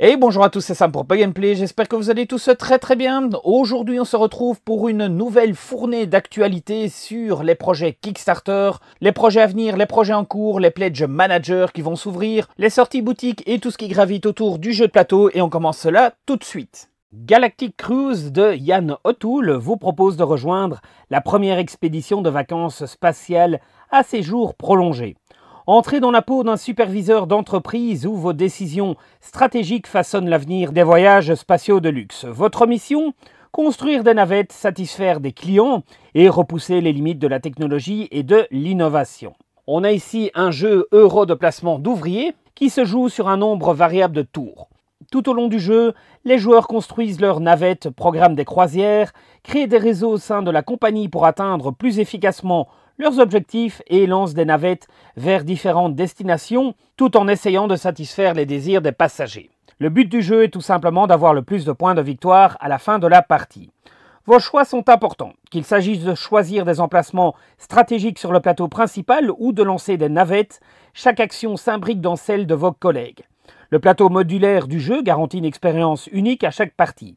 Et bonjour à tous, c'est Sam pour Pug Gameplay, j'espère que vous allez tous très très bien. Aujourd'hui on se retrouve pour une nouvelle fournée d'actualités sur les projets Kickstarter, les projets à venir, les projets en cours, les pledges managers qui vont s'ouvrir, les sorties boutiques et tout ce qui gravite autour du jeu de plateau et on commence cela tout de suite. Galactic Cruise de Yann O'Toole vous propose de rejoindre la première expédition de vacances spatiales à séjour prolongé. Entrez dans la peau d'un superviseur d'entreprise où vos décisions stratégiques façonnent l'avenir des voyages spatiaux de luxe. Votre mission Construire des navettes, satisfaire des clients et repousser les limites de la technologie et de l'innovation. On a ici un jeu euro de placement d'ouvriers qui se joue sur un nombre variable de tours. Tout au long du jeu, les joueurs construisent leurs navettes, programment des croisières, créent des réseaux au sein de la compagnie pour atteindre plus efficacement leurs objectifs et lancent des navettes vers différentes destinations tout en essayant de satisfaire les désirs des passagers. Le but du jeu est tout simplement d'avoir le plus de points de victoire à la fin de la partie. Vos choix sont importants, qu'il s'agisse de choisir des emplacements stratégiques sur le plateau principal ou de lancer des navettes, chaque action s'imbrique dans celle de vos collègues. Le plateau modulaire du jeu garantit une expérience unique à chaque partie.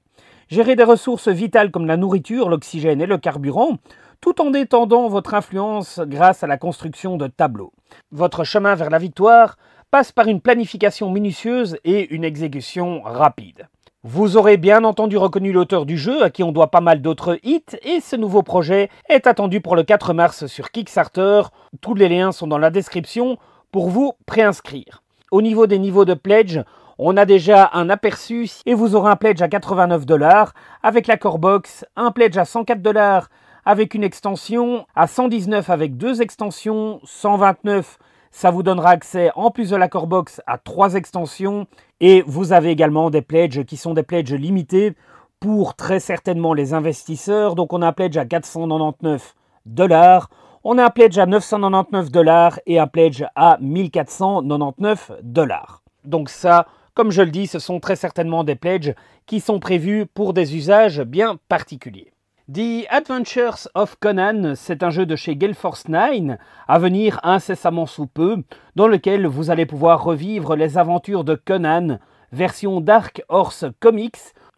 Gérer des ressources vitales comme la nourriture, l'oxygène et le carburant tout en étendant votre influence grâce à la construction de tableaux. Votre chemin vers la victoire passe par une planification minutieuse et une exécution rapide. Vous aurez bien entendu reconnu l'auteur du jeu à qui on doit pas mal d'autres hits et ce nouveau projet est attendu pour le 4 mars sur Kickstarter. Tous les liens sont dans la description pour vous préinscrire. Au niveau des niveaux de pledge, on a déjà un aperçu et vous aurez un pledge à 89 dollars avec la core box, un pledge à 104 dollars avec une extension, à 119 avec deux extensions, 129 ça vous donnera accès en plus de la Core box à trois extensions et vous avez également des pledges qui sont des pledges limités pour très certainement les investisseurs. Donc on a un pledge à 499 dollars, on a un pledge à 999 dollars et un pledge à 1499 dollars. Donc ça, comme je le dis, ce sont très certainement des pledges qui sont prévus pour des usages bien particuliers. The Adventures of Conan, c'est un jeu de chez Force 9, à venir incessamment sous peu, dans lequel vous allez pouvoir revivre les aventures de Conan, version Dark Horse Comics,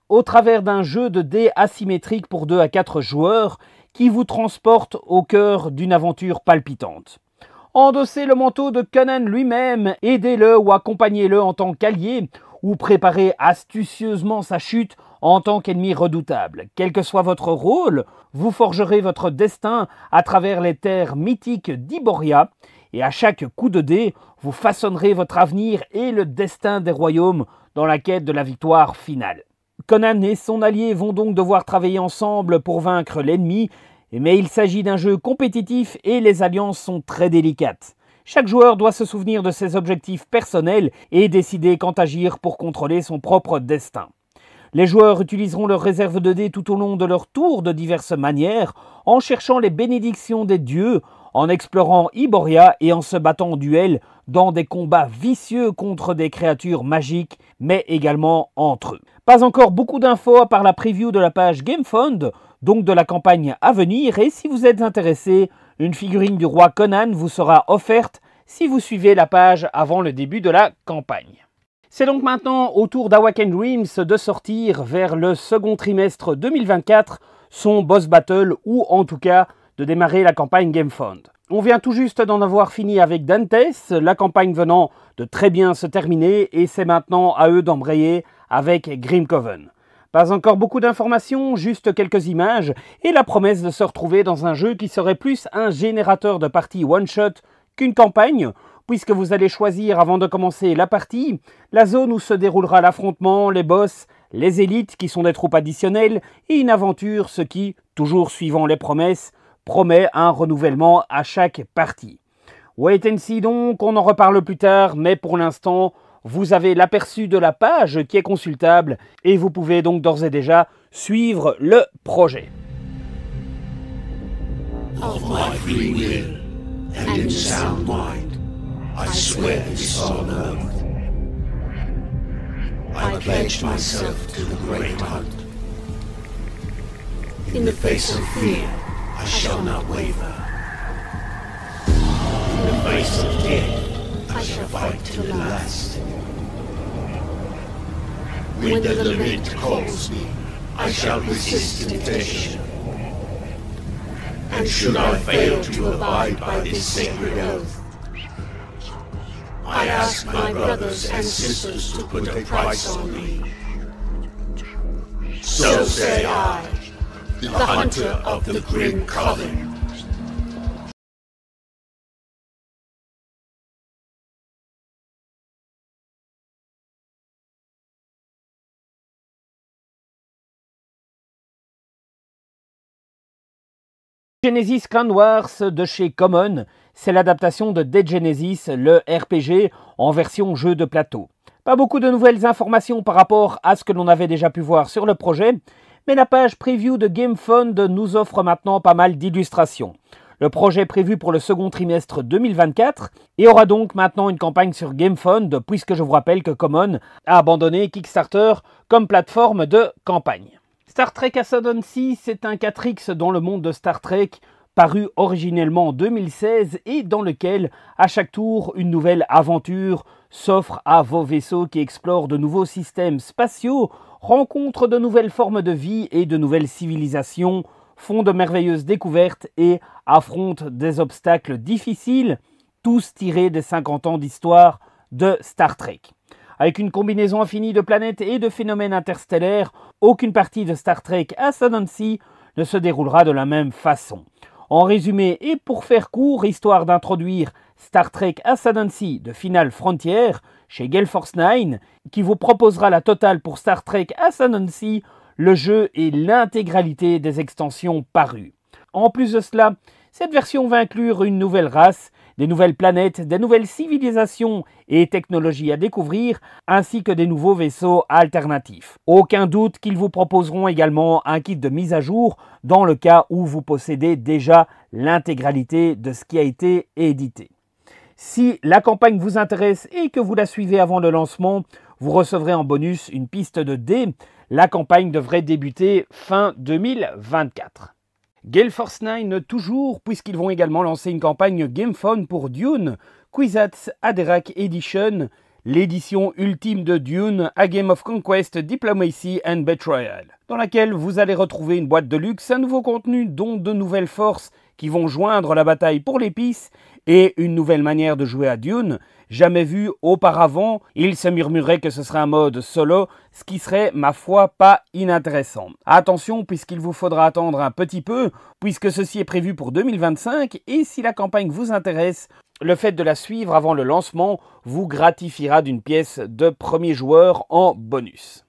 au travers d'un jeu de dés asymétrique pour 2 à 4 joueurs, qui vous transporte au cœur d'une aventure palpitante. Endossez le manteau de Conan lui-même, aidez-le ou accompagnez-le en tant qu'allié, ou préparez astucieusement sa chute en tant qu'ennemi redoutable. Quel que soit votre rôle, vous forgerez votre destin à travers les terres mythiques d'Iboria, et à chaque coup de dé, vous façonnerez votre avenir et le destin des royaumes dans la quête de la victoire finale. Conan et son allié vont donc devoir travailler ensemble pour vaincre l'ennemi, mais il s'agit d'un jeu compétitif et les alliances sont très délicates. Chaque joueur doit se souvenir de ses objectifs personnels et décider quand agir pour contrôler son propre destin. Les joueurs utiliseront leurs réserves de dés tout au long de leur tour de diverses manières, en cherchant les bénédictions des dieux, en explorant Iboria et en se battant en duel dans des combats vicieux contre des créatures magiques, mais également entre eux. Pas encore beaucoup d'infos à part la preview de la page GameFund, donc de la campagne à venir, et si vous êtes intéressé, une figurine du roi Conan vous sera offerte si vous suivez la page avant le début de la campagne. C'est donc maintenant au tour d'Awaken Dreams de sortir vers le second trimestre 2024 son boss battle ou en tout cas de démarrer la campagne Fund. On vient tout juste d'en avoir fini avec Dantes, la campagne venant de très bien se terminer et c'est maintenant à eux d'embrayer avec Coven. Pas encore beaucoup d'informations, juste quelques images et la promesse de se retrouver dans un jeu qui serait plus un générateur de parties one-shot qu'une campagne, puisque vous allez choisir avant de commencer la partie la zone où se déroulera l'affrontement, les boss, les élites qui sont des troupes additionnelles et une aventure, ce qui, toujours suivant les promesses, promet un renouvellement à chaque partie. Wait and see donc, on en reparle plus tard, mais pour l'instant, vous avez l'aperçu de la page qui est consultable et vous pouvez donc d'ores et déjà suivre le projet. I swear this solemn oath. I pledge myself to the Great Hunt. In the face of fear, I shall not waver. In the face of death, I shall fight to the last. When the lament calls me, I shall resist temptation. And should I fail to abide by this sacred oath, I à my brothers and sisters to put a price on me. So say I, the hunter of the Grim Coven. Genesis Grand de chez Common c'est l'adaptation de Dead Genesis, le RPG, en version jeu de plateau. Pas beaucoup de nouvelles informations par rapport à ce que l'on avait déjà pu voir sur le projet, mais la page preview de GameFund nous offre maintenant pas mal d'illustrations. Le projet est prévu pour le second trimestre 2024 et aura donc maintenant une campagne sur GameFund puisque je vous rappelle que Common a abandonné Kickstarter comme plateforme de campagne. Star Trek Ascendancy, 6 c'est un 4X dans le monde de Star Trek paru originellement en 2016 et dans lequel, à chaque tour, une nouvelle aventure s'offre à vos vaisseaux qui explorent de nouveaux systèmes spatiaux, rencontrent de nouvelles formes de vie et de nouvelles civilisations, font de merveilleuses découvertes et affrontent des obstacles difficiles, tous tirés des 50 ans d'histoire de Star Trek. Avec une combinaison infinie de planètes et de phénomènes interstellaires, aucune partie de Star Trek à ne se déroulera de la même façon. En résumé et pour faire court, histoire d'introduire Star Trek Ascendancy de Final Frontier chez Gale Force 9, qui vous proposera la totale pour Star Trek Ascendancy, le jeu et l'intégralité des extensions parues. En plus de cela, cette version va inclure une nouvelle race des nouvelles planètes, des nouvelles civilisations et technologies à découvrir, ainsi que des nouveaux vaisseaux alternatifs. Aucun doute qu'ils vous proposeront également un kit de mise à jour dans le cas où vous possédez déjà l'intégralité de ce qui a été édité. Si la campagne vous intéresse et que vous la suivez avant le lancement, vous recevrez en bonus une piste de dés. La campagne devrait débuter fin 2024. Gale Force 9 toujours, puisqu'ils vont également lancer une campagne Game Phone pour Dune, Quizats Aderac Edition, l'édition ultime de Dune, A Game of Conquest, Diplomacy and Betrayal, dans laquelle vous allez retrouver une boîte de luxe, un nouveau contenu, dont de nouvelles forces qui vont joindre la bataille pour l'épice, et une nouvelle manière de jouer à Dune, jamais vue auparavant, il se murmurait que ce serait un mode solo, ce qui serait, ma foi, pas inintéressant. Attention, puisqu'il vous faudra attendre un petit peu, puisque ceci est prévu pour 2025, et si la campagne vous intéresse, le fait de la suivre avant le lancement vous gratifiera d'une pièce de premier joueur en bonus.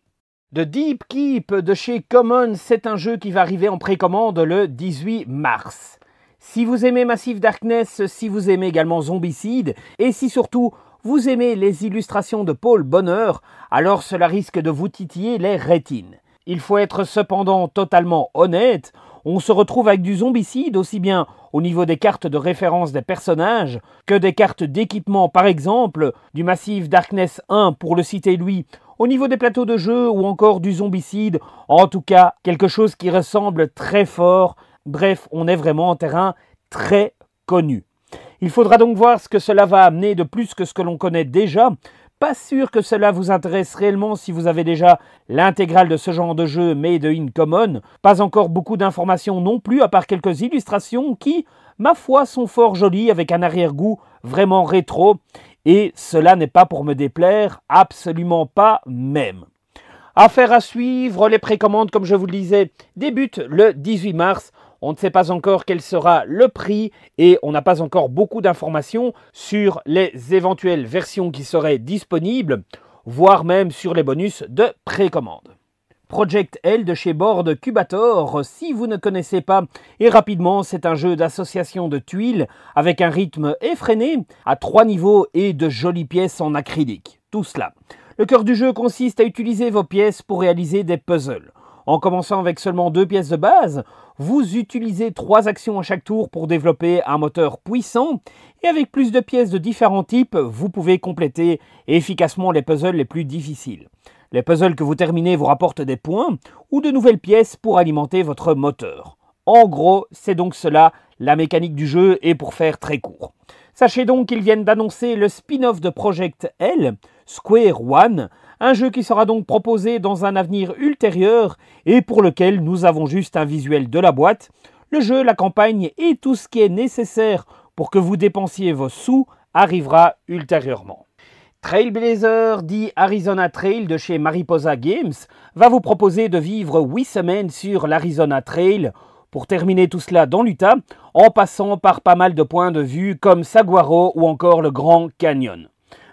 The Deep Keep de chez Common, c'est un jeu qui va arriver en précommande le 18 mars. Si vous aimez Massive Darkness, si vous aimez également Zombicide, et si surtout vous aimez les illustrations de Paul Bonheur, alors cela risque de vous titiller les rétines. Il faut être cependant totalement honnête, on se retrouve avec du zombicide aussi bien au niveau des cartes de référence des personnages que des cartes d'équipement par exemple, du massif Darkness 1 pour le citer lui, au niveau des plateaux de jeu ou encore du zombicide, en tout cas quelque chose qui ressemble très fort Bref, on est vraiment en terrain très connu. Il faudra donc voir ce que cela va amener de plus que ce que l'on connaît déjà. Pas sûr que cela vous intéresse réellement si vous avez déjà l'intégrale de ce genre de jeu made in common. Pas encore beaucoup d'informations non plus, à part quelques illustrations qui, ma foi, sont fort jolies avec un arrière-goût vraiment rétro. Et cela n'est pas pour me déplaire, absolument pas même. Affaire à suivre, les précommandes, comme je vous le disais, débutent le 18 mars. On ne sait pas encore quel sera le prix et on n'a pas encore beaucoup d'informations sur les éventuelles versions qui seraient disponibles, voire même sur les bonus de précommande. Project L de chez Board Cubator, si vous ne connaissez pas, et rapidement, c'est un jeu d'association de tuiles avec un rythme effréné, à trois niveaux et de jolies pièces en acrylique. Tout cela. Le cœur du jeu consiste à utiliser vos pièces pour réaliser des puzzles. En commençant avec seulement deux pièces de base, vous utilisez trois actions à chaque tour pour développer un moteur puissant et avec plus de pièces de différents types, vous pouvez compléter efficacement les puzzles les plus difficiles. Les puzzles que vous terminez vous rapportent des points ou de nouvelles pièces pour alimenter votre moteur. En gros, c'est donc cela la mécanique du jeu et pour faire très court. Sachez donc qu'ils viennent d'annoncer le spin-off de Project L, Square One, un jeu qui sera donc proposé dans un avenir ultérieur et pour lequel nous avons juste un visuel de la boîte, le jeu, la campagne et tout ce qui est nécessaire pour que vous dépensiez vos sous arrivera ultérieurement. Trailblazer, dit Arizona Trail de chez Mariposa Games, va vous proposer de vivre 8 semaines sur l'Arizona Trail pour terminer tout cela dans l'Utah en passant par pas mal de points de vue comme Saguaro ou encore le Grand Canyon.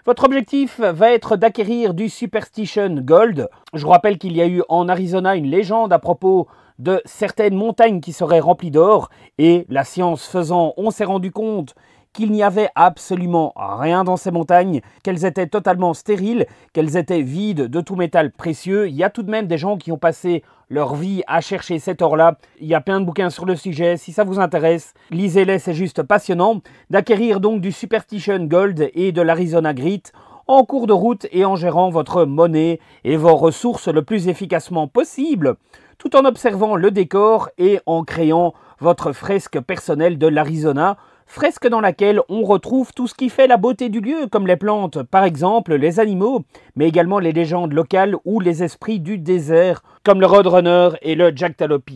Votre objectif va être d'acquérir du Superstition Gold. Je vous rappelle qu'il y a eu en Arizona une légende à propos de certaines montagnes qui seraient remplies d'or et la science faisant, on s'est rendu compte qu'il n'y avait absolument rien dans ces montagnes, qu'elles étaient totalement stériles, qu'elles étaient vides de tout métal précieux. Il y a tout de même des gens qui ont passé leur vie à chercher cet or-là. Il y a plein de bouquins sur le sujet, si ça vous intéresse, lisez-les, c'est juste passionnant. D'acquérir donc du Superstition Gold et de l'Arizona Grit en cours de route et en gérant votre monnaie et vos ressources le plus efficacement possible, tout en observant le décor et en créant votre fresque personnelle de l'Arizona fresque dans laquelle on retrouve tout ce qui fait la beauté du lieu, comme les plantes, par exemple les animaux, mais également les légendes locales ou les esprits du désert, comme le Roadrunner et le jackalope.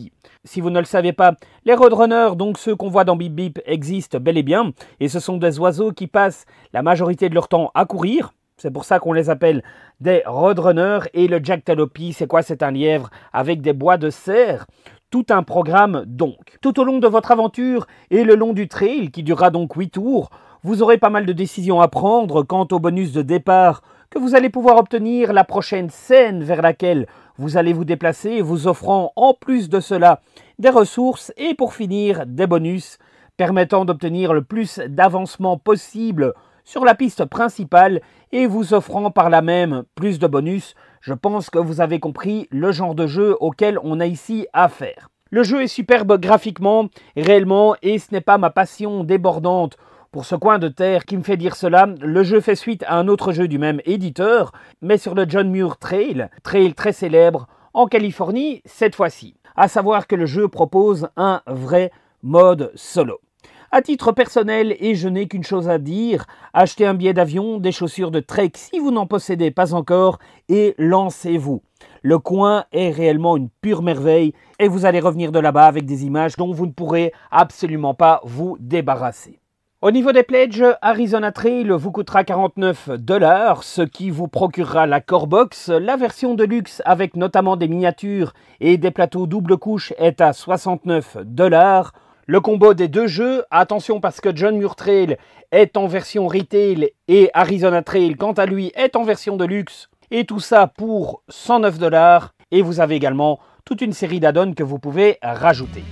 Si vous ne le savez pas, les Roadrunners, donc ceux qu'on voit dans Bip Bip, existent bel et bien, et ce sont des oiseaux qui passent la majorité de leur temps à courir, c'est pour ça qu'on les appelle des roadrunners. Et le jackalope, c'est quoi C'est un lièvre avec des bois de cerf tout un programme donc. Tout au long de votre aventure et le long du trail, qui durera donc 8 tours, vous aurez pas mal de décisions à prendre quant au bonus de départ que vous allez pouvoir obtenir, la prochaine scène vers laquelle vous allez vous déplacer, vous offrant en plus de cela des ressources et pour finir des bonus permettant d'obtenir le plus d'avancement possible sur la piste principale et vous offrant par là même plus de bonus je pense que vous avez compris le genre de jeu auquel on a ici affaire. Le jeu est superbe graphiquement, réellement, et ce n'est pas ma passion débordante pour ce coin de terre qui me fait dire cela, le jeu fait suite à un autre jeu du même éditeur, mais sur le John Muir Trail, trail très célèbre en Californie cette fois-ci. À savoir que le jeu propose un vrai mode solo. À titre personnel, et je n'ai qu'une chose à dire, achetez un billet d'avion, des chaussures de trek si vous n'en possédez pas encore, et lancez-vous. Le coin est réellement une pure merveille, et vous allez revenir de là-bas avec des images dont vous ne pourrez absolument pas vous débarrasser. Au niveau des pledges, Arizona Trail vous coûtera 49 dollars, ce qui vous procurera la Core Box. La version de luxe avec notamment des miniatures et des plateaux double couche est à 69 dollars le combo des deux jeux. Attention parce que John Muir Trail est en version retail et Arizona Trail, quant à lui, est en version de luxe. Et tout ça pour 109 dollars. Et vous avez également toute une série d'add-ons que vous pouvez rajouter.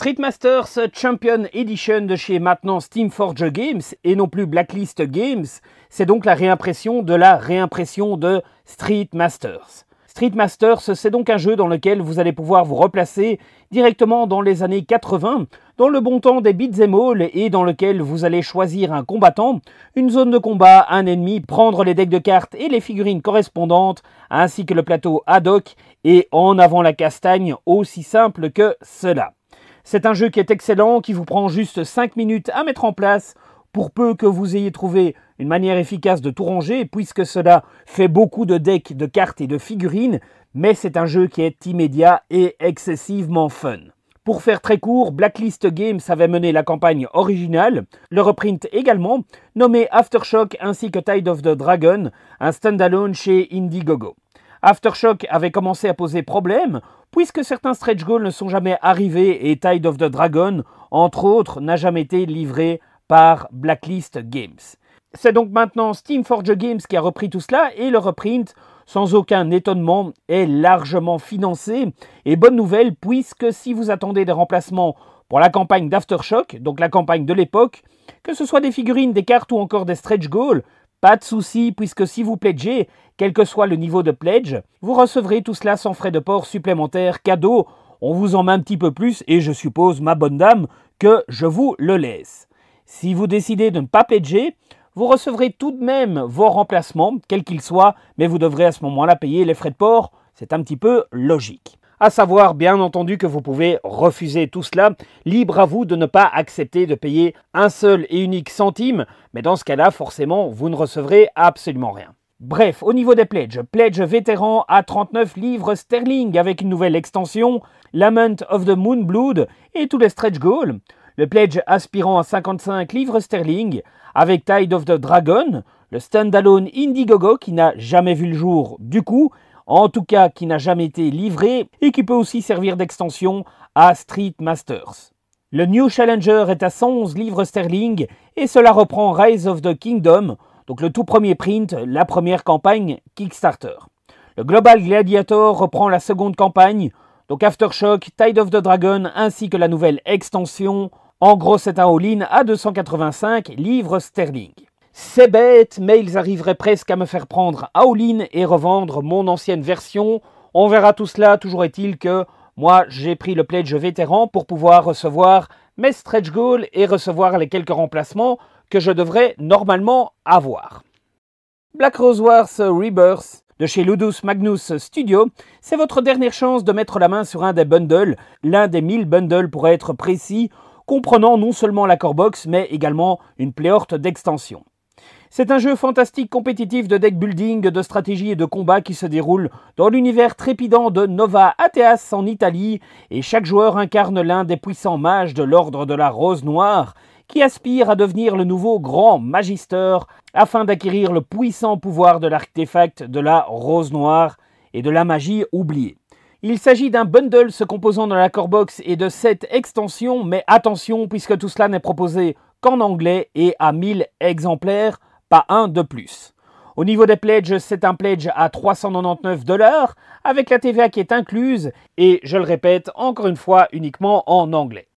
Street Masters Champion Edition de chez maintenant Steamforge Games et non plus Blacklist Games, c'est donc la réimpression de la réimpression de Street Masters. Street Masters, c'est donc un jeu dans lequel vous allez pouvoir vous replacer directement dans les années 80, dans le bon temps des et all et dans lequel vous allez choisir un combattant, une zone de combat, un ennemi, prendre les decks de cartes et les figurines correspondantes, ainsi que le plateau ad hoc et en avant la castagne, aussi simple que cela. C'est un jeu qui est excellent, qui vous prend juste 5 minutes à mettre en place, pour peu que vous ayez trouvé une manière efficace de tout ranger, puisque cela fait beaucoup de decks, de cartes et de figurines, mais c'est un jeu qui est immédiat et excessivement fun. Pour faire très court, Blacklist Games avait mené la campagne originale, le reprint également, nommé Aftershock ainsi que Tide of the Dragon, un standalone chez Indiegogo. Aftershock avait commencé à poser problème, puisque certains stretch goals ne sont jamais arrivés et Tide of the Dragon, entre autres, n'a jamais été livré par Blacklist Games. C'est donc maintenant Steamforged Games qui a repris tout cela et le reprint, sans aucun étonnement, est largement financé. Et bonne nouvelle, puisque si vous attendez des remplacements pour la campagne d'Aftershock, donc la campagne de l'époque, que ce soit des figurines, des cartes ou encore des stretch goals, pas de souci, puisque si vous pledgez, quel que soit le niveau de pledge, vous recevrez tout cela sans frais de port supplémentaires, cadeau. On vous en met un petit peu plus et je suppose, ma bonne dame, que je vous le laisse. Si vous décidez de ne pas pledger, vous recevrez tout de même vos remplacements, quels qu'ils soient, mais vous devrez à ce moment-là payer les frais de port. C'est un petit peu logique. À savoir, bien entendu, que vous pouvez refuser tout cela. Libre à vous de ne pas accepter de payer un seul et unique centime, mais dans ce cas-là, forcément, vous ne recevrez absolument rien. Bref, au niveau des pledges, pledge vétéran à 39 livres sterling avec une nouvelle extension, Lament of the Moonblood et tous les stretch goals. Le pledge aspirant à 55 livres sterling avec Tide of the Dragon, le standalone Indiegogo qui n'a jamais vu le jour du coup, en tout cas qui n'a jamais été livré et qui peut aussi servir d'extension à Street Masters. Le New Challenger est à 111 livres sterling et cela reprend Rise of the Kingdom, donc le tout premier print, la première campagne Kickstarter. Le Global Gladiator reprend la seconde campagne, donc Aftershock, Tide of the Dragon ainsi que la nouvelle extension. En gros, c'est un all-in à 285 livres sterling. C'est bête, mais ils arriveraient presque à me faire prendre all-in et revendre mon ancienne version. On verra tout cela, toujours est-il que moi j'ai pris le pledge vétéran pour pouvoir recevoir mes stretch goals et recevoir les quelques remplacements que je devrais normalement avoir. Black Rose Wars Rebirth de chez Ludus Magnus Studio, c'est votre dernière chance de mettre la main sur un des bundles, l'un des 1000 bundles pour être précis, comprenant non seulement la box, mais également une pléorte d'extension. C'est un jeu fantastique compétitif de deck building, de stratégie et de combat qui se déroule dans l'univers trépidant de Nova Ateas en Italie, et chaque joueur incarne l'un des puissants mages de l'ordre de la Rose Noire, qui aspire à devenir le nouveau grand magister afin d'acquérir le puissant pouvoir de l'artefact de la Rose Noire et de la magie oubliée. Il s'agit d'un bundle se composant de la core box et de 7 extensions, mais attention puisque tout cela n'est proposé qu'en anglais et à 1000 exemplaires pas un de plus. Au niveau des pledges, c'est un pledge à 399 dollars avec la TVA qui est incluse et je le répète encore une fois uniquement en anglais.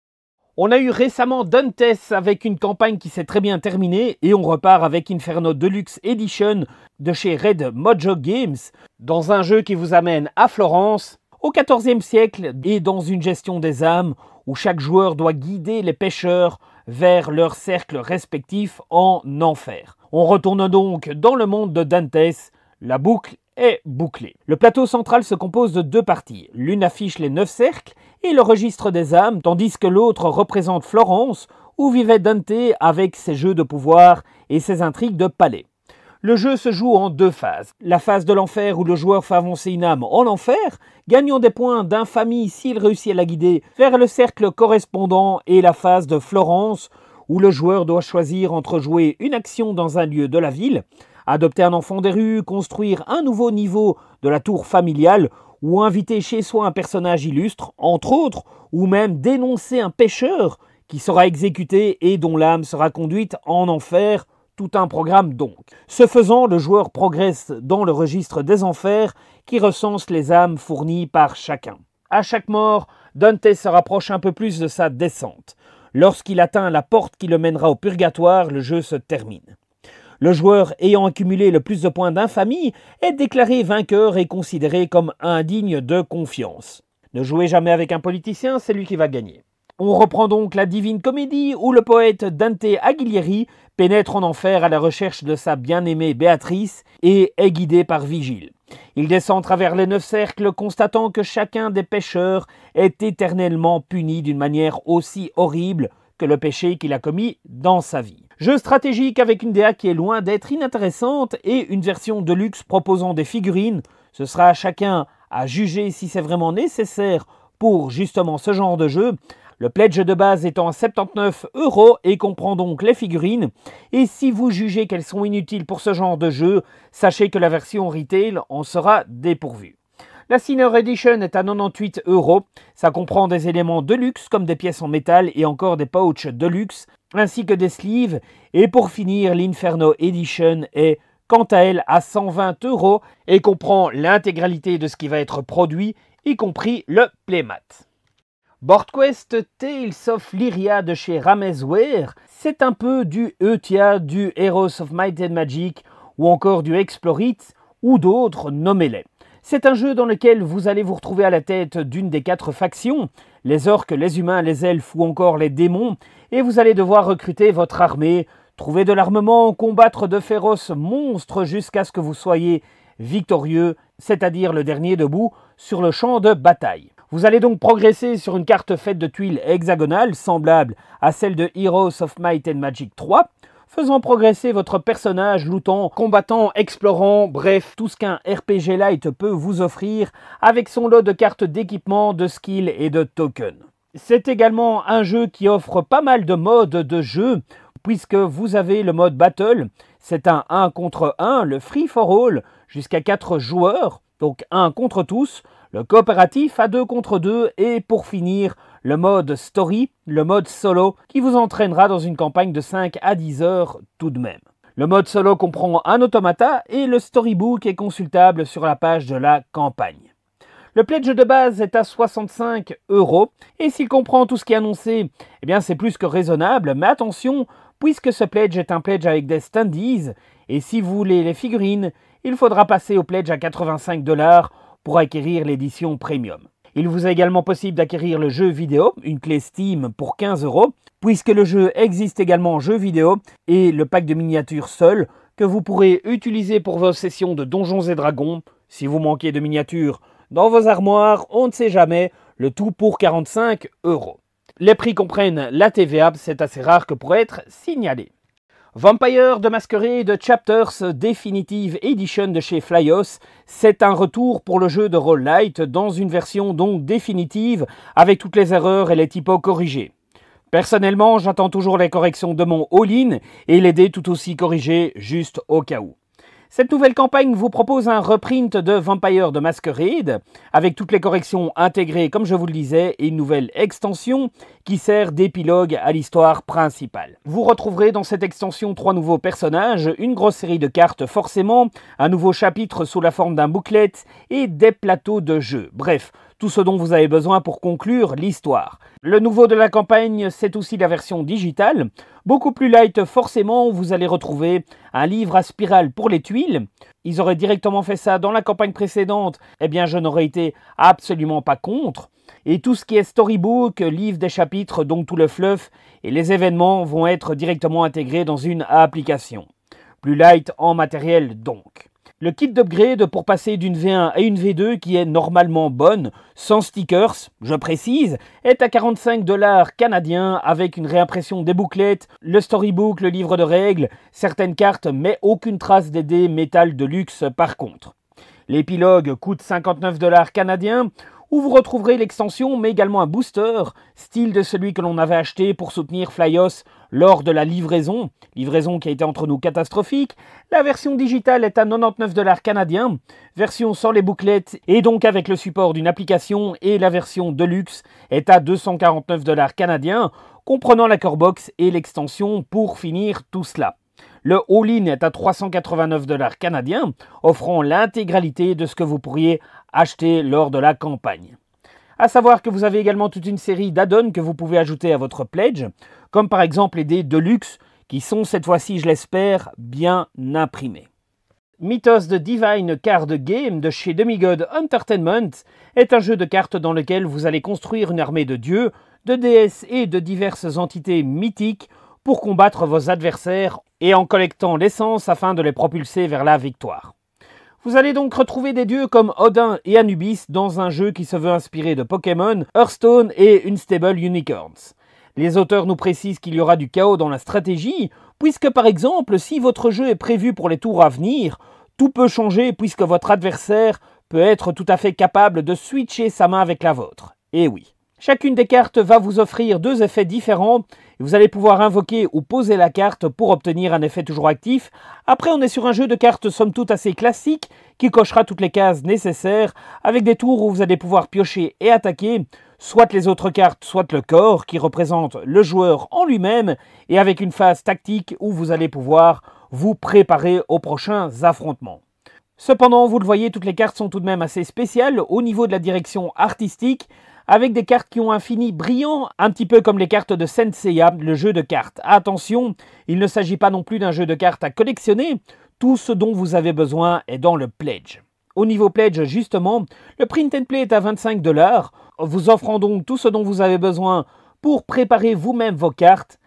On a eu récemment Dantes avec une campagne qui s'est très bien terminée et on repart avec Inferno Deluxe Edition de chez Red Mojo Games dans un jeu qui vous amène à Florence au XIVe siècle et dans une gestion des âmes où chaque joueur doit guider les pêcheurs vers leur cercle respectif en enfer. On retourne donc dans le monde de Dantes, la boucle est bouclée. Le plateau central se compose de deux parties. L'une affiche les neuf cercles et le registre des âmes, tandis que l'autre représente Florence, où vivait Dante avec ses jeux de pouvoir et ses intrigues de palais. Le jeu se joue en deux phases. La phase de l'enfer où le joueur fait avancer une âme en enfer, gagnant des points d'infamie s'il réussit à la guider vers le cercle correspondant et la phase de Florence où le joueur doit choisir entre jouer une action dans un lieu de la ville, adopter un enfant des rues, construire un nouveau niveau de la tour familiale, ou inviter chez soi un personnage illustre, entre autres, ou même dénoncer un pêcheur qui sera exécuté et dont l'âme sera conduite en enfer, tout un programme donc. Ce faisant, le joueur progresse dans le registre des enfers qui recense les âmes fournies par chacun. À chaque mort, Dante se rapproche un peu plus de sa descente. Lorsqu'il atteint la porte qui le mènera au purgatoire, le jeu se termine. Le joueur ayant accumulé le plus de points d'infamie est déclaré vainqueur et considéré comme indigne de confiance. Ne jouez jamais avec un politicien, c'est lui qui va gagner. On reprend donc la divine comédie où le poète Dante Aguilieri pénètre en enfer à la recherche de sa bien-aimée Béatrice et est guidé par Vigile. Il descend à travers les neuf cercles, constatant que chacun des pêcheurs est éternellement puni d'une manière aussi horrible que le péché qu'il a commis dans sa vie. Jeu stratégique avec une DA qui est loin d'être inintéressante et une version de luxe proposant des figurines. Ce sera à chacun à juger si c'est vraiment nécessaire pour justement ce genre de jeu, le pledge de base est à 79 euros et comprend donc les figurines. Et si vous jugez qu'elles sont inutiles pour ce genre de jeu, sachez que la version retail en sera dépourvue. La Sinner Edition est à 98 euros. Ça comprend des éléments de luxe comme des pièces en métal et encore des pouches de luxe, ainsi que des sleeves. Et pour finir, l'Inferno Edition est quant à elle à 120 euros et comprend l'intégralité de ce qui va être produit, y compris le playmat. BoardQuest Tales of Lyria de chez Ramesware, c'est un peu du Eutia, du Heroes of Might and Magic ou encore du Explorit ou d'autres, nommez-les. C'est un jeu dans lequel vous allez vous retrouver à la tête d'une des quatre factions, les orques, les humains, les elfes ou encore les démons, et vous allez devoir recruter votre armée, trouver de l'armement, combattre de féroces monstres jusqu'à ce que vous soyez victorieux, c'est-à-dire le dernier debout, sur le champ de bataille. Vous allez donc progresser sur une carte faite de tuiles hexagonales semblable à celle de Heroes of Might and Magic 3, faisant progresser votre personnage, lootant, combattant, explorant, bref, tout ce qu'un RPG Lite peut vous offrir avec son lot de cartes d'équipement, de skills et de tokens. C'est également un jeu qui offre pas mal de modes de jeu, puisque vous avez le mode Battle, c'est un 1 contre 1, le Free for All, jusqu'à 4 joueurs, donc 1 contre tous, le coopératif à 2 contre deux et pour finir le mode story, le mode solo qui vous entraînera dans une campagne de 5 à 10 heures tout de même. Le mode solo comprend un automata et le storybook est consultable sur la page de la campagne. Le pledge de base est à 65 euros et s'il comprend tout ce qui est annoncé, eh bien c'est plus que raisonnable, mais attention, puisque ce pledge est un pledge avec des standees, et si vous voulez les figurines, il faudra passer au pledge à 85 dollars pour acquérir l'édition premium. Il vous est également possible d'acquérir le jeu vidéo, une clé Steam pour 15 euros, puisque le jeu existe également en jeu vidéo et le pack de miniatures seul que vous pourrez utiliser pour vos sessions de Donjons et Dragons. Si vous manquez de miniatures dans vos armoires, on ne sait jamais, le tout pour 45 euros. Les prix comprennent la TVA, c'est assez rare que pour être signalé. Vampire de Masquerade Chapters Definitive Edition de chez Flyos, c'est un retour pour le jeu de Roll Light dans une version donc définitive avec toutes les erreurs et les typos corrigés. Personnellement, j'attends toujours les corrections de mon all-in et les dés tout aussi corrigés juste au cas où. Cette nouvelle campagne vous propose un reprint de Vampire de Masquerade, avec toutes les corrections intégrées comme je vous le disais, et une nouvelle extension, qui sert d'épilogue à l'histoire principale. Vous retrouverez dans cette extension trois nouveaux personnages, une grosse série de cartes forcément, un nouveau chapitre sous la forme d'un bouclette et des plateaux de jeu. Bref, tout ce dont vous avez besoin pour conclure l'histoire. Le nouveau de la campagne, c'est aussi la version digitale. Beaucoup plus light forcément, vous allez retrouver un livre à spirale pour les tuiles. Ils auraient directement fait ça dans la campagne précédente, eh bien je n'aurais été absolument pas contre. Et tout ce qui est storybook, livre des chapitres, donc tout le fluff et les événements vont être directement intégrés dans une application. Plus light en matériel donc. Le kit d'upgrade pour passer d'une V1 à une V2 qui est normalement bonne, sans stickers, je précise, est à 45 dollars canadiens avec une réimpression des bouclettes, le storybook, le livre de règles, certaines cartes, mais aucune trace des dés métal de luxe par contre. L'épilogue coûte 59 dollars canadiens, où vous retrouverez l'extension mais également un booster, style de celui que l'on avait acheté pour soutenir Flyos lors de la livraison, livraison qui a été entre nous catastrophique. La version digitale est à 99 dollars canadiens, version sans les bouclettes et donc avec le support d'une application et la version deluxe est à 249 dollars canadiens, comprenant la core box et l'extension pour finir tout cela. Le all-in est à 389 dollars canadiens, offrant l'intégralité de ce que vous pourriez achetés lors de la campagne. À savoir que vous avez également toute une série d'add-ons que vous pouvez ajouter à votre pledge, comme par exemple les dés de luxe qui sont cette fois-ci, je l'espère, bien imprimés. Mythos de Divine Card Game de chez Demigod Entertainment est un jeu de cartes dans lequel vous allez construire une armée de dieux, de déesses et de diverses entités mythiques pour combattre vos adversaires et en collectant l'essence afin de les propulser vers la victoire. Vous allez donc retrouver des dieux comme Odin et Anubis dans un jeu qui se veut inspiré de Pokémon, Hearthstone et Unstable Unicorns. Les auteurs nous précisent qu'il y aura du chaos dans la stratégie, puisque par exemple, si votre jeu est prévu pour les tours à venir, tout peut changer puisque votre adversaire peut être tout à fait capable de switcher sa main avec la vôtre. Et eh oui. Chacune des cartes va vous offrir deux effets différents vous allez pouvoir invoquer ou poser la carte pour obtenir un effet toujours actif. Après, on est sur un jeu de cartes somme toute assez classique qui cochera toutes les cases nécessaires avec des tours où vous allez pouvoir piocher et attaquer soit les autres cartes, soit le corps qui représente le joueur en lui-même et avec une phase tactique où vous allez pouvoir vous préparer aux prochains affrontements. Cependant, vous le voyez, toutes les cartes sont tout de même assez spéciales au niveau de la direction artistique avec des cartes qui ont un fini brillant, un petit peu comme les cartes de Senseiya, le jeu de cartes. Attention, il ne s'agit pas non plus d'un jeu de cartes à collectionner, tout ce dont vous avez besoin est dans le pledge. Au niveau pledge, justement, le print and play est à 25 dollars, vous offrant donc tout ce dont vous avez besoin pour préparer vous-même vos cartes.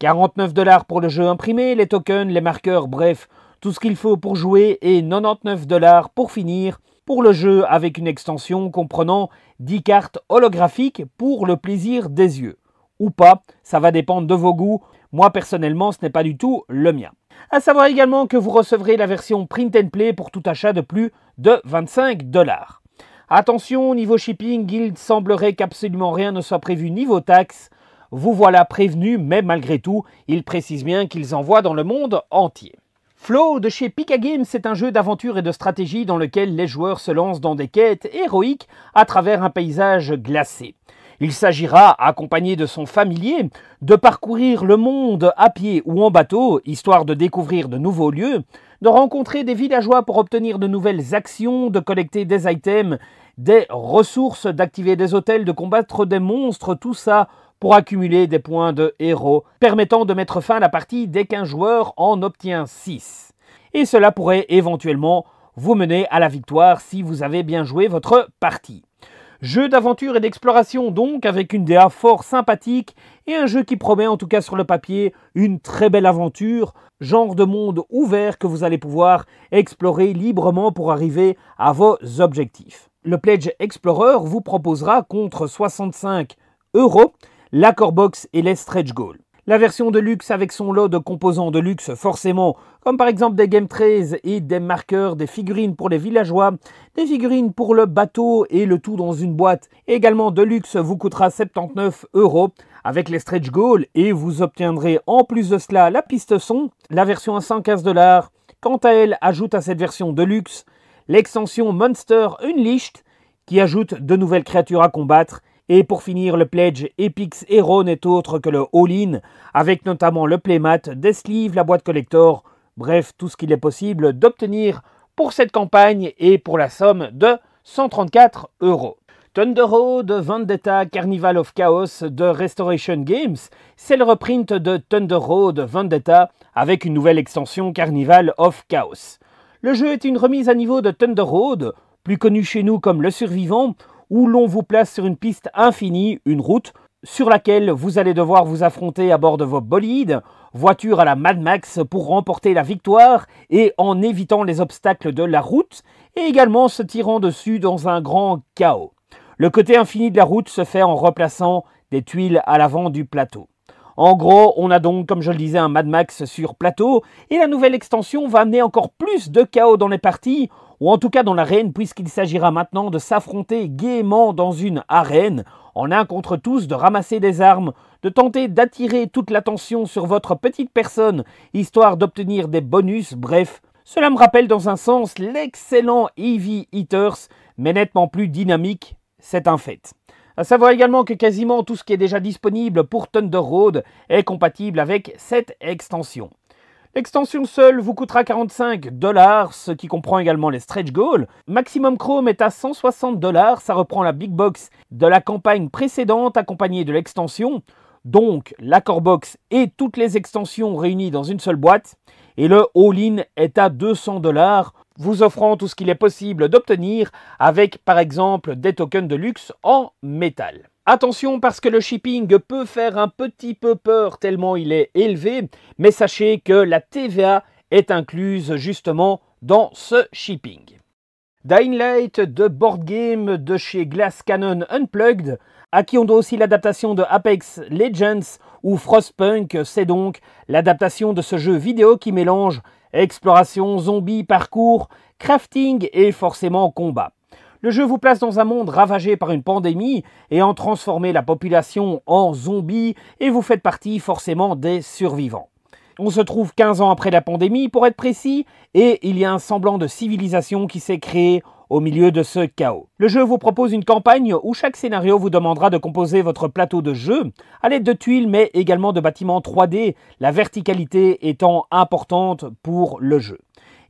49 dollars pour le jeu imprimé, les tokens, les marqueurs, bref, tout ce qu'il faut pour jouer et 99 dollars pour finir pour le jeu avec une extension comprenant 10 cartes holographiques pour le plaisir des yeux. Ou pas, ça va dépendre de vos goûts. Moi personnellement, ce n'est pas du tout le mien. À savoir également que vous recevrez la version print and play pour tout achat de plus de 25 dollars. Attention, au niveau shipping, il semblerait qu'absolument rien ne soit prévu niveau taxes. Vous voilà prévenu, mais malgré tout, ils précisent bien qu'ils envoient dans le monde entier. Flow de chez Pika Games un jeu d'aventure et de stratégie dans lequel les joueurs se lancent dans des quêtes héroïques à travers un paysage glacé. Il s'agira, accompagné de son familier, de parcourir le monde à pied ou en bateau, histoire de découvrir de nouveaux lieux, de rencontrer des villageois pour obtenir de nouvelles actions, de collecter des items, des ressources, d'activer des hôtels, de combattre des monstres, tout ça pour accumuler des points de héros, permettant de mettre fin à la partie dès qu'un joueur en obtient 6. Et cela pourrait éventuellement vous mener à la victoire si vous avez bien joué votre partie. Jeu d'aventure et d'exploration donc, avec une DA fort sympathique et un jeu qui promet en tout cas sur le papier une très belle aventure, genre de monde ouvert que vous allez pouvoir explorer librement pour arriver à vos objectifs. Le Pledge Explorer vous proposera contre 65 euros la box et les stretch goals. La version de luxe avec son lot de composants de luxe forcément, comme par exemple des game trays et des marqueurs, des figurines pour les villageois, des figurines pour le bateau et le tout dans une boîte. également de luxe vous coûtera 79 euros avec les stretch goals et vous obtiendrez en plus de cela la piste son, la version à 115 dollars. Quant à elle, ajoute à cette version de luxe l'extension Monster Unleashed qui ajoute de nouvelles créatures à combattre et pour finir, le pledge Epix Hero n'est autre que le All-In, avec notamment le playmat, des sleeves, la boîte collector, bref, tout ce qu'il est possible d'obtenir pour cette campagne et pour la somme de 134 euros. Thunder Road, Vendetta, Carnival of Chaos de Restoration Games, c'est le reprint de Thunder Road Vendetta avec une nouvelle extension Carnival of Chaos. Le jeu est une remise à niveau de Thunder Road, plus connu chez nous comme Le Survivant, où l'on vous place sur une piste infinie, une route, sur laquelle vous allez devoir vous affronter à bord de vos bolides, voitures à la Mad Max pour remporter la victoire et en évitant les obstacles de la route, et également se tirant dessus dans un grand chaos. Le côté infini de la route se fait en replaçant des tuiles à l'avant du plateau. En gros, on a donc, comme je le disais, un Mad Max sur plateau, et la nouvelle extension va amener encore plus de chaos dans les parties ou en tout cas dans l'arène, puisqu'il s'agira maintenant de s'affronter gaiement dans une arène, en un contre tous, de ramasser des armes, de tenter d'attirer toute l'attention sur votre petite personne, histoire d'obtenir des bonus, bref. Cela me rappelle dans un sens l'excellent Ivy Eaters mais nettement plus dynamique, c'est un fait. À savoir également que quasiment tout ce qui est déjà disponible pour Thunder Road est compatible avec cette extension. L'extension seule vous coûtera 45 dollars, ce qui comprend également les stretch goals. Maximum Chrome est à 160 dollars, ça reprend la big box de la campagne précédente accompagnée de l'extension. Donc la Core box et toutes les extensions réunies dans une seule boîte. Et le all-in est à 200 dollars, vous offrant tout ce qu'il est possible d'obtenir avec par exemple des tokens de luxe en métal. Attention parce que le shipping peut faire un petit peu peur tellement il est élevé, mais sachez que la TVA est incluse justement dans ce shipping. Dying Light de board game de chez Glass Cannon Unplugged, à qui on doit aussi l'adaptation de Apex Legends ou Frostpunk, c'est donc l'adaptation de ce jeu vidéo qui mélange exploration, zombie, parcours, crafting et forcément combat. Le jeu vous place dans un monde ravagé par une pandémie, en transformé la population en zombies, et vous faites partie forcément des survivants. On se trouve 15 ans après la pandémie, pour être précis, et il y a un semblant de civilisation qui s'est créé au milieu de ce chaos. Le jeu vous propose une campagne où chaque scénario vous demandera de composer votre plateau de jeu à l'aide de tuiles mais également de bâtiments 3D, la verticalité étant importante pour le jeu.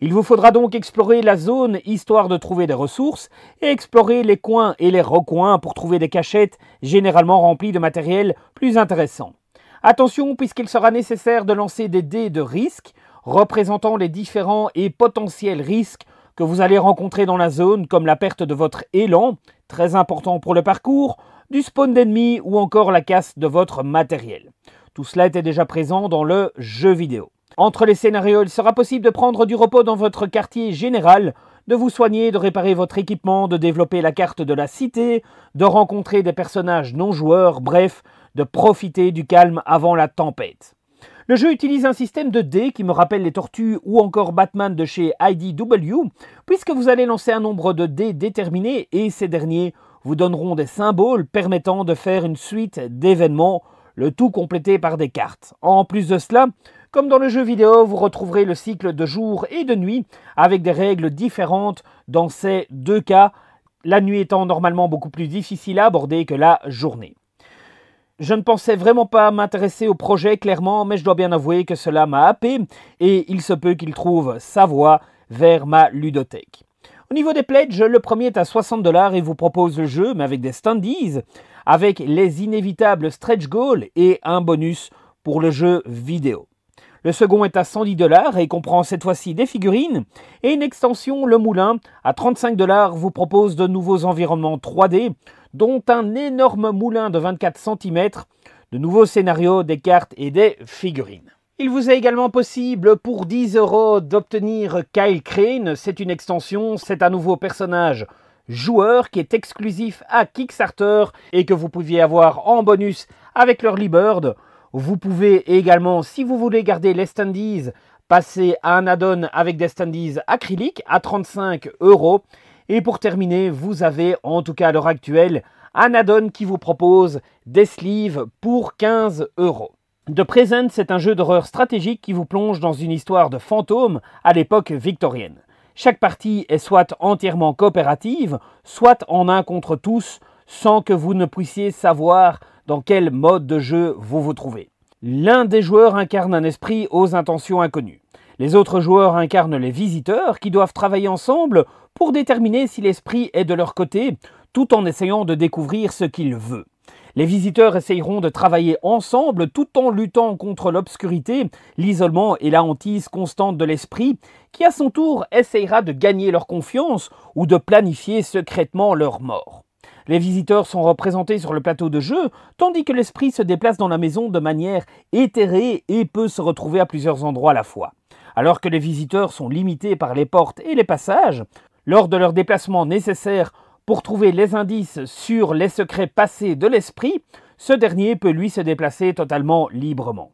Il vous faudra donc explorer la zone histoire de trouver des ressources et explorer les coins et les recoins pour trouver des cachettes généralement remplies de matériel plus intéressant. Attention puisqu'il sera nécessaire de lancer des dés de risque représentant les différents et potentiels risques que vous allez rencontrer dans la zone comme la perte de votre élan, très important pour le parcours, du spawn d'ennemis ou encore la casse de votre matériel. Tout cela était déjà présent dans le jeu vidéo. Entre les scénarios, il sera possible de prendre du repos dans votre quartier général, de vous soigner, de réparer votre équipement, de développer la carte de la cité, de rencontrer des personnages non joueurs, bref, de profiter du calme avant la tempête. Le jeu utilise un système de dés qui me rappelle les tortues ou encore Batman de chez IDW, puisque vous allez lancer un nombre de dés déterminés et ces derniers vous donneront des symboles permettant de faire une suite d'événements, le tout complété par des cartes. En plus de cela, comme dans le jeu vidéo, vous retrouverez le cycle de jour et de nuit avec des règles différentes dans ces deux cas, la nuit étant normalement beaucoup plus difficile à aborder que la journée. Je ne pensais vraiment pas m'intéresser au projet clairement, mais je dois bien avouer que cela m'a happé et il se peut qu'il trouve sa voie vers ma ludothèque. Au niveau des pledges, le premier est à 60 dollars et vous propose le jeu, mais avec des standees, avec les inévitables stretch goals et un bonus pour le jeu vidéo. Le second est à 110 dollars et comprend cette fois-ci des figurines et une extension Le Moulin à 35 dollars vous propose de nouveaux environnements 3D dont un énorme moulin de 24 cm, de nouveaux scénarios, des cartes et des figurines. Il vous est également possible pour 10 euros d'obtenir Kyle Crane, c'est une extension, c'est un nouveau personnage joueur qui est exclusif à Kickstarter et que vous pouviez avoir en bonus avec leur bird. Vous pouvez également, si vous voulez garder les standees, passer à un add-on avec des standees acryliques à 35 euros. Et pour terminer, vous avez, en tout cas à l'heure actuelle, un add-on qui vous propose des sleeves pour 15 euros. The Present, c'est un jeu d'horreur stratégique qui vous plonge dans une histoire de fantômes à l'époque victorienne. Chaque partie est soit entièrement coopérative, soit en un contre tous, sans que vous ne puissiez savoir dans quel mode de jeu vous vous trouvez. L'un des joueurs incarne un esprit aux intentions inconnues. Les autres joueurs incarnent les visiteurs qui doivent travailler ensemble pour déterminer si l'esprit est de leur côté, tout en essayant de découvrir ce qu'il veut. Les visiteurs essayeront de travailler ensemble tout en luttant contre l'obscurité, l'isolement et la hantise constante de l'esprit, qui à son tour essayera de gagner leur confiance ou de planifier secrètement leur mort. Les visiteurs sont représentés sur le plateau de jeu, tandis que l'esprit se déplace dans la maison de manière éthérée et peut se retrouver à plusieurs endroits à la fois. Alors que les visiteurs sont limités par les portes et les passages, lors de leur déplacement nécessaire pour trouver les indices sur les secrets passés de l'esprit, ce dernier peut lui se déplacer totalement librement.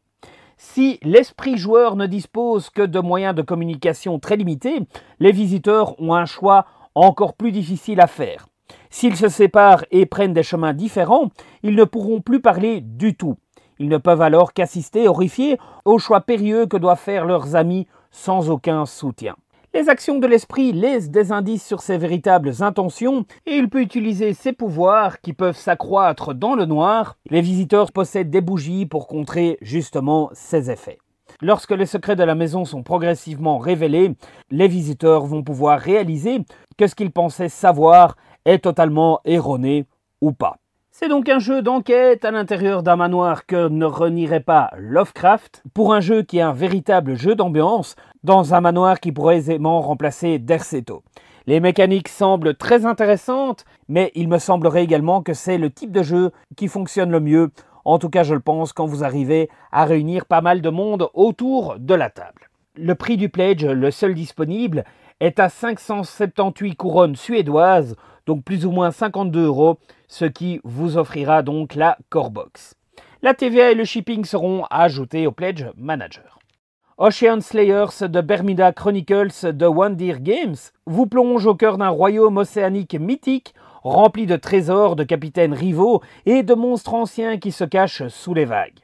Si l'esprit joueur ne dispose que de moyens de communication très limités, les visiteurs ont un choix encore plus difficile à faire. S'ils se séparent et prennent des chemins différents, ils ne pourront plus parler du tout. Ils ne peuvent alors qu'assister, horrifiés, au choix périlleux que doivent faire leurs amis sans aucun soutien. Les actions de l'esprit laissent des indices sur ses véritables intentions et il peut utiliser ses pouvoirs qui peuvent s'accroître dans le noir. Les visiteurs possèdent des bougies pour contrer justement ses effets. Lorsque les secrets de la maison sont progressivement révélés, les visiteurs vont pouvoir réaliser que ce qu'ils pensaient savoir est totalement erroné ou pas. C'est donc un jeu d'enquête à l'intérieur d'un manoir que ne renierait pas Lovecraft, pour un jeu qui est un véritable jeu d'ambiance, dans un manoir qui pourrait aisément remplacer Derceto. Les mécaniques semblent très intéressantes, mais il me semblerait également que c'est le type de jeu qui fonctionne le mieux, en tout cas je le pense, quand vous arrivez à réunir pas mal de monde autour de la table. Le prix du pledge, le seul disponible, est à 578 couronnes suédoises, donc plus ou moins 52 euros, ce qui vous offrira donc la Core Box. La TVA et le shipping seront ajoutés au Pledge Manager. Ocean Slayers de Bermuda Chronicles de One Deer Games vous plonge au cœur d'un royaume océanique mythique rempli de trésors, de capitaines rivaux et de monstres anciens qui se cachent sous les vagues.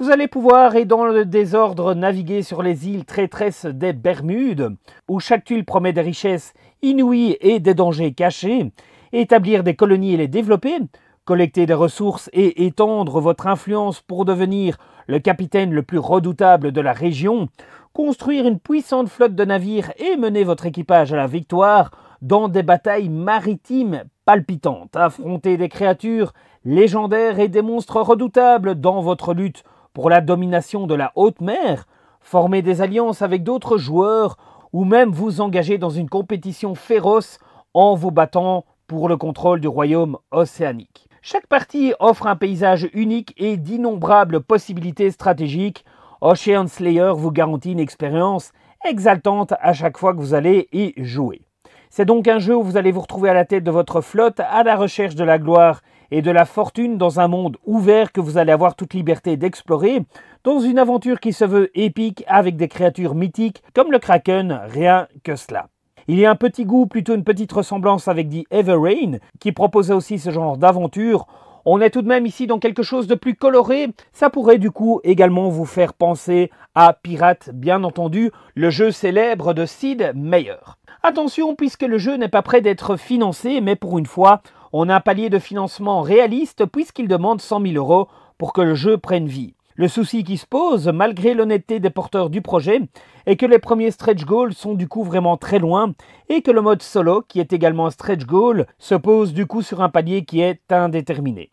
Vous allez pouvoir, et dans le désordre, naviguer sur les îles traîtresses des Bermudes, où chaque tuile promet des richesses inouïs et des dangers cachés, établir des colonies et les développer, collecter des ressources et étendre votre influence pour devenir le capitaine le plus redoutable de la région, construire une puissante flotte de navires et mener votre équipage à la victoire dans des batailles maritimes palpitantes, affronter des créatures légendaires et des monstres redoutables dans votre lutte pour la domination de la haute mer, former des alliances avec d'autres joueurs ou même vous engager dans une compétition féroce en vous battant pour le contrôle du royaume océanique. Chaque partie offre un paysage unique et d'innombrables possibilités stratégiques. Ocean Slayer vous garantit une expérience exaltante à chaque fois que vous allez y jouer. C'est donc un jeu où vous allez vous retrouver à la tête de votre flotte, à la recherche de la gloire et de la fortune dans un monde ouvert que vous allez avoir toute liberté d'explorer, dans une aventure qui se veut épique avec des créatures mythiques comme le Kraken, rien que cela. Il y a un petit goût, plutôt une petite ressemblance avec The Ever Rain, qui proposait aussi ce genre d'aventure. On est tout de même ici dans quelque chose de plus coloré. Ça pourrait du coup également vous faire penser à Pirate, bien entendu, le jeu célèbre de Sid Meier. Attention, puisque le jeu n'est pas prêt d'être financé, mais pour une fois, on a un palier de financement réaliste puisqu'il demande 100 000 euros pour que le jeu prenne vie. Le souci qui se pose, malgré l'honnêteté des porteurs du projet, est que les premiers stretch goals sont du coup vraiment très loin et que le mode solo, qui est également un stretch goal, se pose du coup sur un palier qui est indéterminé.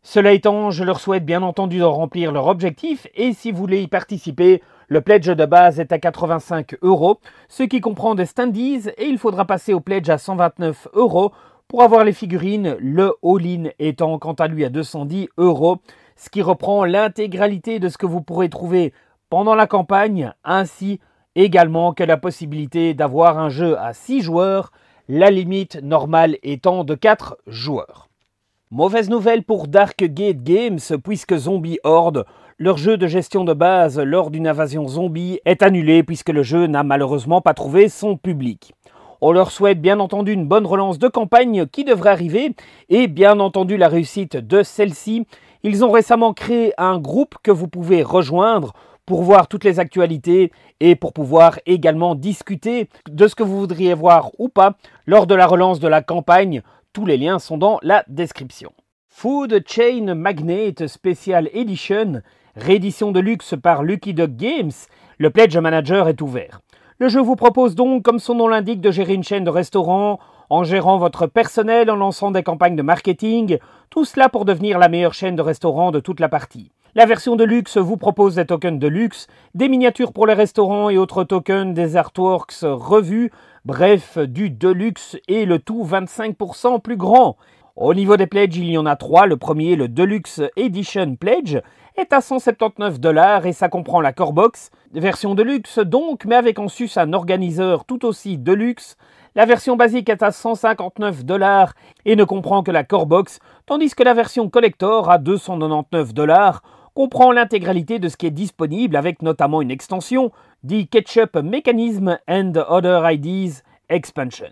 Cela étant, je leur souhaite bien entendu de remplir leur objectif et si vous voulez y participer, le pledge de base est à 85 euros, ce qui comprend des standees et il faudra passer au pledge à 129 euros pour avoir les figurines, le all-in étant quant à lui à 210 euros ce qui reprend l'intégralité de ce que vous pourrez trouver pendant la campagne, ainsi également que la possibilité d'avoir un jeu à 6 joueurs, la limite normale étant de 4 joueurs. Mauvaise nouvelle pour Dark Gate Games puisque Zombie Horde, leur jeu de gestion de base lors d'une invasion zombie, est annulé puisque le jeu n'a malheureusement pas trouvé son public. On leur souhaite bien entendu une bonne relance de campagne qui devrait arriver et bien entendu la réussite de celle-ci ils ont récemment créé un groupe que vous pouvez rejoindre pour voir toutes les actualités et pour pouvoir également discuter de ce que vous voudriez voir ou pas lors de la relance de la campagne. Tous les liens sont dans la description. Food Chain Magnate Special Edition, réédition de luxe par Lucky Dog Games, le Pledge Manager est ouvert. Le jeu vous propose donc, comme son nom l'indique, de gérer une chaîne de restaurants en gérant votre personnel, en lançant des campagnes de marketing, tout cela pour devenir la meilleure chaîne de restaurants de toute la partie. La version de luxe vous propose des tokens de luxe, des miniatures pour les restaurants et autres tokens, des artworks revus, bref, du deluxe et le tout 25% plus grand. Au niveau des pledges, il y en a trois. Le premier, le Deluxe Edition Pledge, est à 179 dollars et ça comprend la Corebox, version Deluxe donc, mais avec en sus un organiseur tout aussi Deluxe, la version basique est à 159 dollars et ne comprend que la core box, tandis que la version collector à 299 dollars comprend l'intégralité de ce qui est disponible avec notamment une extension, dit Ketchup Mechanism and Other IDs Expansion.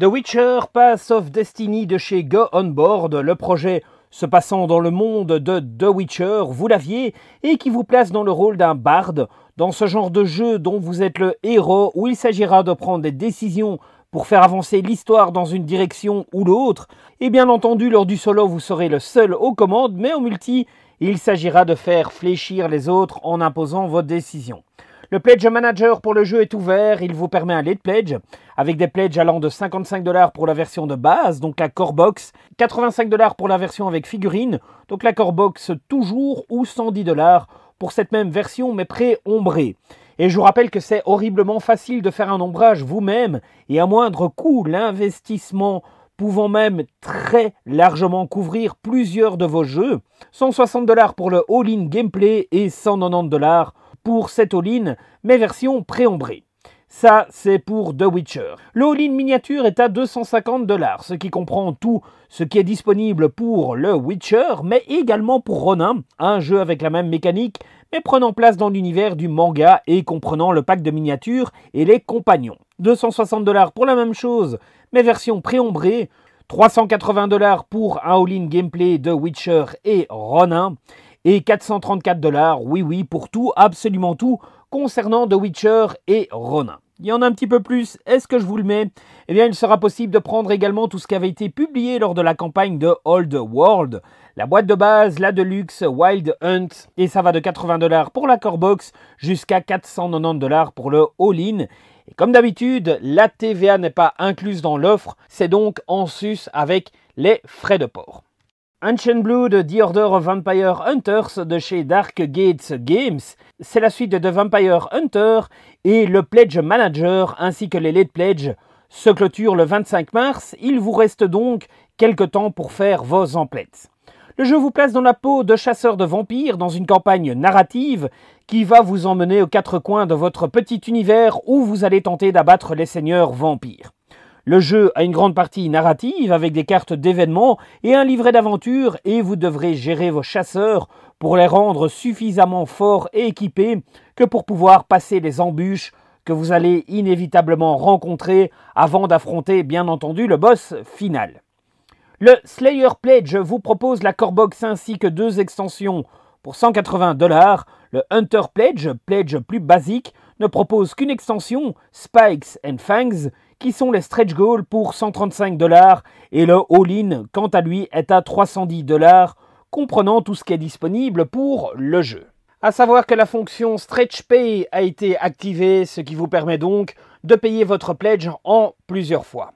The Witcher Pass of Destiny de chez Go On Board, le projet se passant dans le monde de The Witcher, vous l'aviez, et qui vous place dans le rôle d'un barde, dans ce genre de jeu dont vous êtes le héros, où il s'agira de prendre des décisions pour faire avancer l'histoire dans une direction ou l'autre. Et eh bien entendu, lors du solo, vous serez le seul aux commandes, mais au multi, il s'agira de faire fléchir les autres en imposant votre décision. Le Pledge Manager pour le jeu est ouvert, il vous permet un late pledge, avec des pledges allant de 55 dollars pour la version de base, donc la Core Box, 85 dollars pour la version avec figurine, donc la Core Box toujours, ou 110 dollars pour cette même version mais pré-ombrée. Et je vous rappelle que c'est horriblement facile de faire un ombrage vous-même et à moindre coût, l'investissement pouvant même très largement couvrir plusieurs de vos jeux. 160 dollars pour le All-in Gameplay et 190 dollars pour cette All-in, mais version pré-ombrée. Ça, c'est pour The Witcher. Le All-in miniature est à 250 dollars, ce qui comprend tout ce qui est disponible pour le Witcher, mais également pour Ronin, un jeu avec la même mécanique, et prenant place dans l'univers du manga et comprenant le pack de miniatures et les compagnons. 260 dollars pour la même chose, mais version préombrée, 380 dollars pour un all-in gameplay de Witcher et Ronin, et 434 dollars, oui oui, pour tout, absolument tout, concernant The Witcher et Ronin. Il y en a un petit peu plus, est-ce que je vous le mets Eh bien, il sera possible de prendre également tout ce qui avait été publié lors de la campagne de Old World, la boîte de base, la Deluxe, Wild Hunt, et ça va de 80 dollars pour la core box jusqu'à 490 dollars pour le all-in. Et comme d'habitude, la TVA n'est pas incluse dans l'offre, c'est donc en sus avec les frais de port. Ancient Blood, The Order of Vampire Hunters de chez Dark Gates Games. C'est la suite de Vampire Hunter et le Pledge Manager ainsi que les Late Pledge se clôturent le 25 mars. Il vous reste donc quelques temps pour faire vos emplettes. Le jeu vous place dans la peau de chasseur de vampires dans une campagne narrative qui va vous emmener aux quatre coins de votre petit univers où vous allez tenter d'abattre les seigneurs vampires. Le jeu a une grande partie narrative avec des cartes d'événements et un livret d'aventure et vous devrez gérer vos chasseurs pour les rendre suffisamment forts et équipés que pour pouvoir passer les embûches que vous allez inévitablement rencontrer avant d'affronter bien entendu le boss final. Le Slayer Pledge vous propose la Core Box ainsi que deux extensions pour 180 dollars. Le Hunter Pledge, pledge plus basique, ne propose qu'une extension, Spikes and Fangs, qui sont les stretch goals pour 135 dollars et le all-in, quant à lui, est à 310 dollars, comprenant tout ce qui est disponible pour le jeu. À savoir que la fonction Stretch Pay a été activée, ce qui vous permet donc de payer votre pledge en plusieurs fois.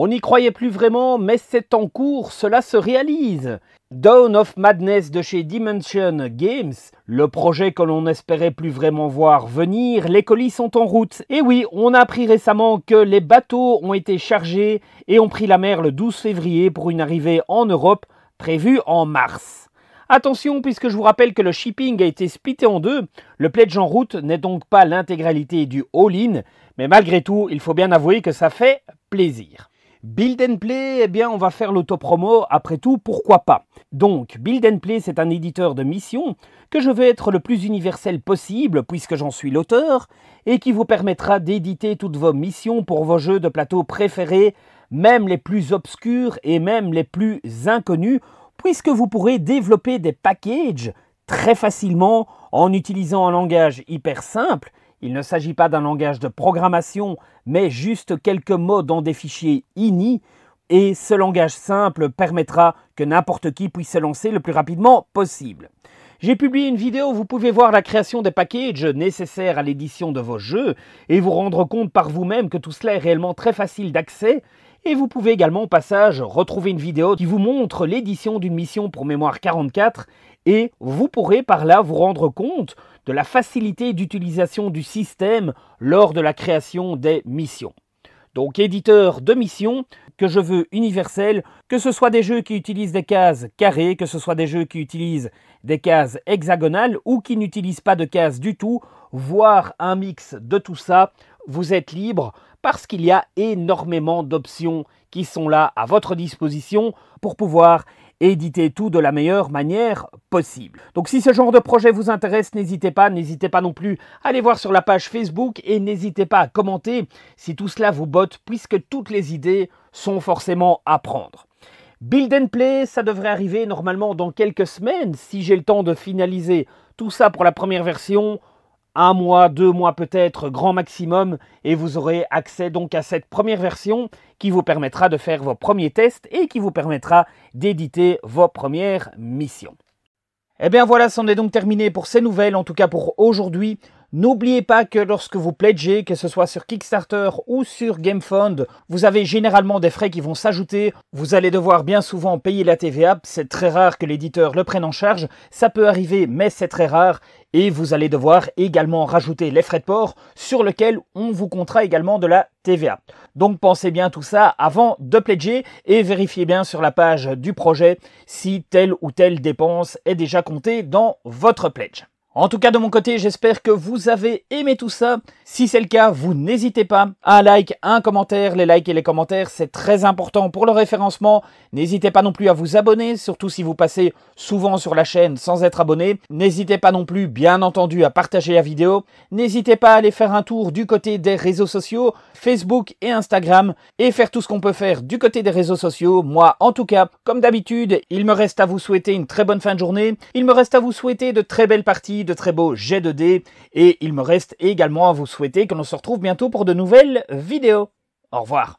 On n'y croyait plus vraiment, mais c'est en cours, cela se réalise. Dawn of Madness de chez Dimension Games, le projet que l'on espérait plus vraiment voir venir, les colis sont en route. Et oui, on a appris récemment que les bateaux ont été chargés et ont pris la mer le 12 février pour une arrivée en Europe prévue en mars. Attention, puisque je vous rappelle que le shipping a été splitté en deux, le pledge en route n'est donc pas l'intégralité du all-in, mais malgré tout, il faut bien avouer que ça fait plaisir. Build and Play, eh bien, on va faire l'autopromo après tout, pourquoi pas Donc, Build and Play, c'est un éditeur de missions que je veux être le plus universel possible puisque j'en suis l'auteur et qui vous permettra d'éditer toutes vos missions pour vos jeux de plateau préférés, même les plus obscurs et même les plus inconnus, puisque vous pourrez développer des packages très facilement en utilisant un langage hyper simple il ne s'agit pas d'un langage de programmation, mais juste quelques mots dans des fichiers INI, et ce langage simple permettra que n'importe qui puisse se lancer le plus rapidement possible. J'ai publié une vidéo où vous pouvez voir la création des packages nécessaires à l'édition de vos jeux et vous rendre compte par vous-même que tout cela est réellement très facile d'accès. Et vous pouvez également au passage retrouver une vidéo qui vous montre l'édition d'une mission pour mémoire 44 et vous pourrez par là vous rendre compte de la facilité d'utilisation du système lors de la création des missions. Donc éditeur de missions que je veux universel, que ce soit des jeux qui utilisent des cases carrées, que ce soit des jeux qui utilisent des cases hexagonales ou qui n'utilisent pas de cases du tout, voire un mix de tout ça, vous êtes libre parce qu'il y a énormément d'options qui sont là à votre disposition pour pouvoir Éditez éditer tout de la meilleure manière possible. Donc si ce genre de projet vous intéresse, n'hésitez pas, n'hésitez pas non plus à aller voir sur la page Facebook et n'hésitez pas à commenter si tout cela vous botte puisque toutes les idées sont forcément à prendre. Build and Play, ça devrait arriver normalement dans quelques semaines si j'ai le temps de finaliser tout ça pour la première version un mois, deux mois peut-être, grand maximum, et vous aurez accès donc à cette première version qui vous permettra de faire vos premiers tests et qui vous permettra d'éditer vos premières missions. Et eh bien voilà, c'en est donc terminé pour ces nouvelles, en tout cas pour aujourd'hui. N'oubliez pas que lorsque vous pledgez, que ce soit sur Kickstarter ou sur GameFund, vous avez généralement des frais qui vont s'ajouter. Vous allez devoir bien souvent payer la TVA. C'est très rare que l'éditeur le prenne en charge. Ça peut arriver, mais c'est très rare. Et vous allez devoir également rajouter les frais de port sur lesquels on vous comptera également de la TVA. Donc pensez bien tout ça avant de pledger et vérifiez bien sur la page du projet si telle ou telle dépense est déjà comptée dans votre pledge. En tout cas, de mon côté, j'espère que vous avez aimé tout ça. Si c'est le cas, vous n'hésitez pas à un like, un commentaire. Les likes et les commentaires, c'est très important pour le référencement. N'hésitez pas non plus à vous abonner, surtout si vous passez souvent sur la chaîne sans être abonné. N'hésitez pas non plus, bien entendu, à partager la vidéo. N'hésitez pas à aller faire un tour du côté des réseaux sociaux, Facebook et Instagram, et faire tout ce qu'on peut faire du côté des réseaux sociaux. Moi, en tout cas, comme d'habitude, il me reste à vous souhaiter une très bonne fin de journée. Il me reste à vous souhaiter de très belles parties de très beau jet de dés et il me reste également à vous souhaiter que l'on se retrouve bientôt pour de nouvelles vidéos. Au revoir.